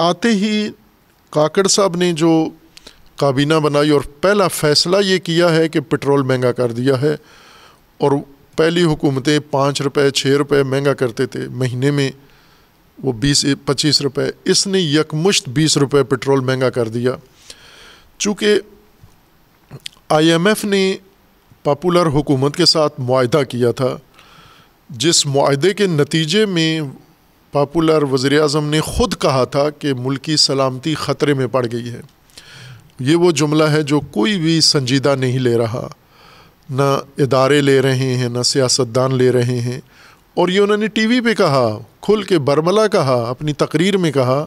आते ही काकड़ साहब ने जो काबीना बनाई और पहला फ़ैसला ये किया है कि पेट्रोल महंगा कर दिया है और पहली हुकूमतें पाँच रुपये छः रुपये महंगा करते थे महीने में वो बीस पच्चीस रुपये इसने यकमुश्त बीस रुपये पेट्रोल महंगा कर दिया चूँकि आई एम एफ ने पापुलर हुकूमत के साथ माहा किया था जिस माहे के नतीजे में पापुलर वज़ी अजम ने ख़ुद कहा था कि मुल्क की सलामती ख़तरे में पड़ गई है ये वो जुमला है जो कोई भी संजीदा नहीं ले रहा ना इदारे ले रहे हैं ना सियासतदान ले रहे हैं और ये उन्होंने टी वी पर कहा खुल के बरमला कहा अपनी तकरीर में कहा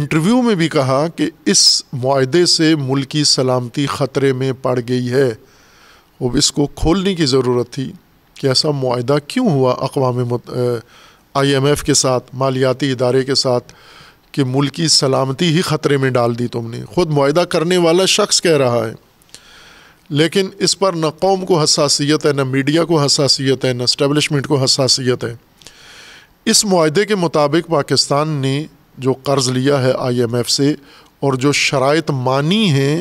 इंटरव्यू में भी कहा कि इस माहे से मुल्क की सलामती ख़तरे में पड़ गई है अब इसको खोलने की ज़रूरत थी कि ऐसा माहा क्यों हुआ अकवा आईएमएफ के साथ मालियाती इदारे के साथ कि मुल्क की सलामती ही ख़तरे में डाल दी तुमने ख़ुद माहा करने वाला शख्स कह रहा है लेकिन इस पर न कौम को हसासीत है न मीडिया को हसासीत है न इस्टेबलिशमेंट को हसासीत है इस माहे के मुताबिक पाकिस्तान ने जो कर्ज़ लिया है आई एम एफ़ से और जो शराइ मानी हैं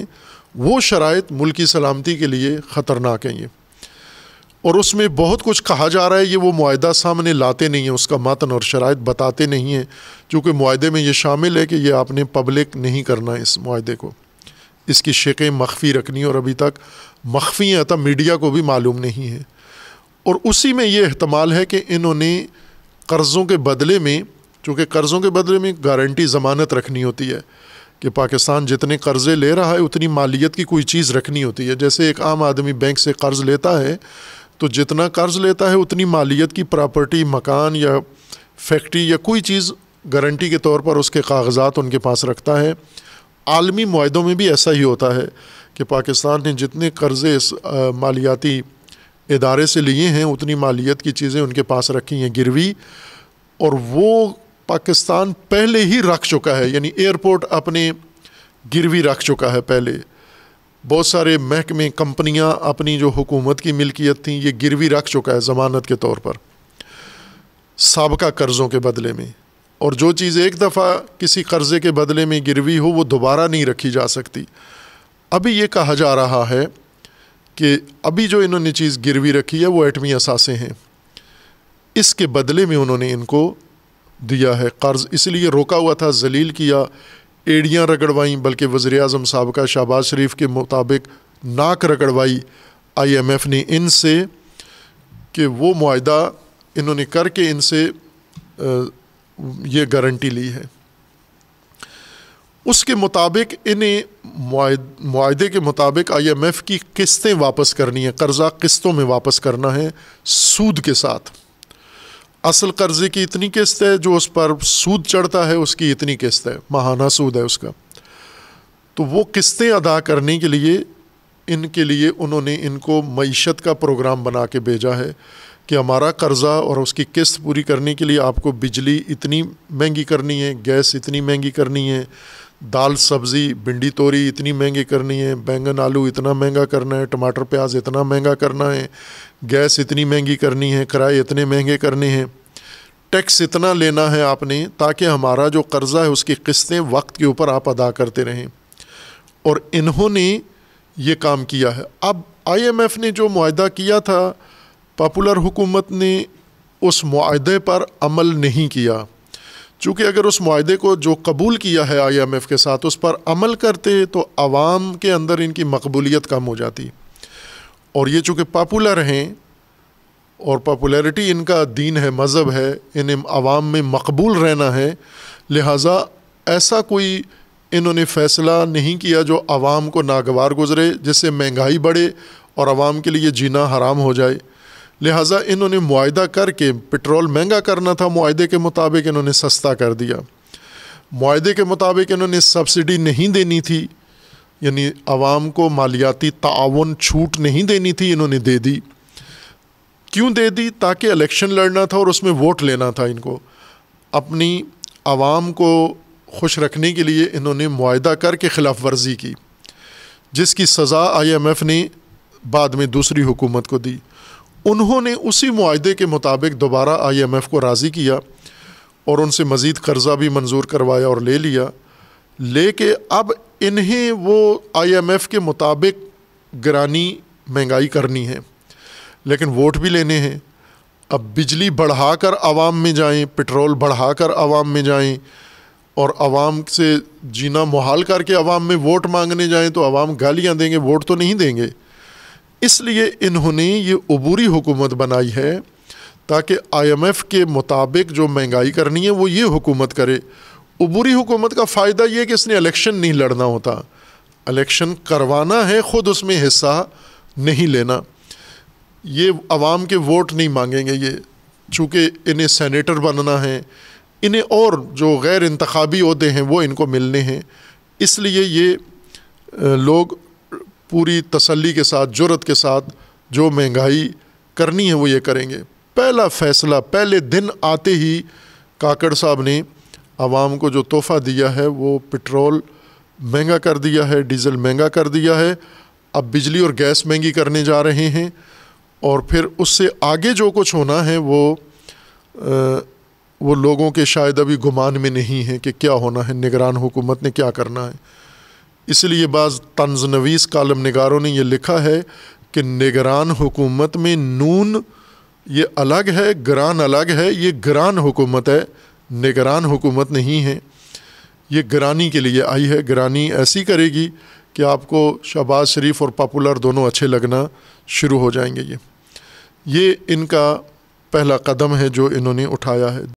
वो शराइ मुल्क की सलामती के लिए ख़तरनाक हैं ये और उसमें बहुत कुछ कहा जा रहा है ये वो माहा सामने लाते नहीं हैं उसका मतन और शराइ बताते नहीं हैं चूँकि माहे में ये शामिल है कि ये आपने पब्लिक नहीं करना इस माहे को इसकी शिकें मख्फी रखनी और अभी तक मख्फी अतः मीडिया को भी मालूम नहीं है और उसी में ये अहतमाल है कि इन्होंने कर्ज़ों के बदले में चूँकि कर्ज़ों के बदले में गारंटी ज़मानत रखनी होती है कि पाकिस्तान जितने कर्ज़े ले रहा है उतनी मालियत की कोई चीज़ रखनी होती है जैसे एक आम आदमी बैंक से कर्ज़ लेता है तो जितना कर्ज़ लेता है उतनी मालियत की प्रॉपर्टी मकान या फैक्ट्री या कोई चीज़ गारंटी के तौर पर उसके कागजात उनके पास रखता है आलमी माहों में भी ऐसा ही होता है कि पाकिस्तान ने जितने कर्ज़े इस मालियाती इदारे से लिए हैं उतनी मालियत की चीज़ें उनके पास रखी हैं गिरवी और वो पाकिस्तान पहले ही रख चुका है यानी एयरपोर्ट अपने गिरवी रख चुका है पहले बहुत सारे महकमे कंपनियाँ अपनी जो हुकूमत की मिल्कियत थी ये गिरवी रख चुका है ज़मानत के तौर पर सबका कर्ज़ों के बदले में और जो चीज़ एक दफ़ा किसी कर्ज़े के बदले में गिरवी हो वो दोबारा नहीं रखी जा सकती अभी ये कहा जा रहा है कि अभी जो इन्होंने चीज़ गिरवी रखी है वो एटमी असासे हैं इसके बदले में उन्होंने इनको दिया है कर्ज़ इसलिए रोका हुआ था जलील किया एड़ियाँ रगड़वाईं बल्कि वज़ी अजम सबका शहबाज शरीफ के मुताबिक नाक रगड़वाई आई एम एफ़ ने इन से कि वो माहा इन्होंने करके इनसे ये गारंटी ली है उसके मुताबिक इन्हें माहे के मुताबिक आई एम एफ़ की किस्तें वापस करनी है कर्ज़ा किस्तों में वापस करना है सूद के साथ असल कर्ज़े की इतनी किस्त है जो उस पर सूद चढ़ता है उसकी इतनी किस्त है माहाना सूद है उसका तो वो किस्तें अदा करने के लिए इनके लिए उन्होंने इनको मीशत का प्रोग्राम बना के भेजा है कि हमारा कर्ज़ा और उसकी किस्त पूरी करने के लिए आपको बिजली इतनी महंगी करनी है गैस इतनी महंगी करनी है दाल सब्ज़ी भिंडी तोरी इतनी महंगी करनी है बैंगन आलू इतना महंगा करना है टमाटर प्याज इतना महंगा करना है गैस इतनी महंगी करनी है किराए इतने महंगे करने हैं टैक्स इतना लेना है आपने ताकि हमारा जो कर्ज़ा है उसकी किस्तें वक्त के ऊपर आप अदा करते रहें और इन्होंने ये काम किया है अब आई एम एफ़ ने जो माहा किया था पापुलर हुकूमत ने उस माहे पर अमल नहीं किया चूँकि अगर उस माहे को जो कबूल किया है आई एम एफ़ के साथ उस पर अमल करते तो आवाम के अंदर इनकी मकबूलियत कम हो जाती और ये चूँकि पापुलर हैं और पापुलरिटी इनका दीन है मज़हब है इन्हें आवाम में मकबूल रहना है लिहाजा ऐसा कोई इन्होंने फ़ैसला नहीं किया जो आवाम को नागवार गुजरे जिससे महंगाई बढ़े और आवाम के लिए जीना हराम हो जाए लिहाजा इन्होंने माहा करके पेट्रोल महंगा करना था माहे के मुताबिक इन्होंने सस्ता कर दिया माहे के मुताबिक इन्होंने सब्सिडी नहीं देनी थी यानी आवाम को मालियाती ताउन छूट नहीं देनी थी इन्होंने दे दी क्यों दे दी ताकि इलेक्शन लड़ना था और उसमें वोट लेना था इनको अपनी आवाम को खुश रखने के लिए इन्होंने माहा करके ख़िलाफ़ वर्जी की जिसकी सज़ा आई एम एफ़ ने बाद में दूसरी हुकूमत को दी उन्होंने उसी माहे के मुताबिक दोबारा आई एम एफ़ को राज़ी किया और उनसे मज़ीद कर्ज़ा भी मंजूर करवाया और ले लिया ले के अब इन्हें वो आई एम एफ़ के मुताबिक गरानी महंगाई करनी है लेकिन वोट भी लेने हैं अब बिजली बढ़ा कर आवाम में जाएँ पेट्रोल बढ़ा कर आवाम में जाएँ और आवाम से जीना मुहाल करके आवाम में वोट मांगने जाएँ तो आवाम गालियाँ देंगे वोट तो नहीं देंगे इसलिए इन्होंने ये अबूरी हुकूमत बनाई है ताकि आई एम एफ़ के मुताबिक जो महंगाई करनी है वो ये हुकूमत करे अबूरी हुकूमत का फ़ायदा ये कि इसने इलेक्शन नहीं लड़ना होता इलेक्शन करवाना है ख़ुद उसमें हिस्सा नहीं लेना ये आवाम के वोट नहीं मांगेंगे ये चूँकि इन्हें सैनिटर बनना है इन्हें और जो गैर इंतबी अहदे हैं वो इनको मिलने हैं इसलिए ये लोग पूरी तसल्ली के साथ जुरत के साथ जो महंगाई करनी है वो ये करेंगे पहला फ़ैसला पहले दिन आते ही काकड़ साहब ने आवाम को जो तोहफ़ा दिया है वो पेट्रोल महंगा कर दिया है डीज़ल महंगा कर दिया है अब बिजली और गैस महंगी करने जा रहे हैं और फिर उससे आगे जो कुछ होना है वो आ, वो लोगों के शायद अभी गुमान में नहीं है कि क्या होना है निगरान हुकूमत ने क्या करना है इसलिए बाज़ तंज नवीस कालम नगारों ने यह लिखा है कि निगरान हुकूमत में नून ये अलग है ग्रान अलग है ये ग्रान हुकूमत है निगरान हुकूमत नहीं है ये ग्रानी के लिए आई है ग्रानी ऐसी करेगी कि आपको शहबाज शरीफ और पॉपुलर दोनों अच्छे लगना शुरू हो जाएंगे ये ये इनका पहला कदम है जो इन्होंने उठाया है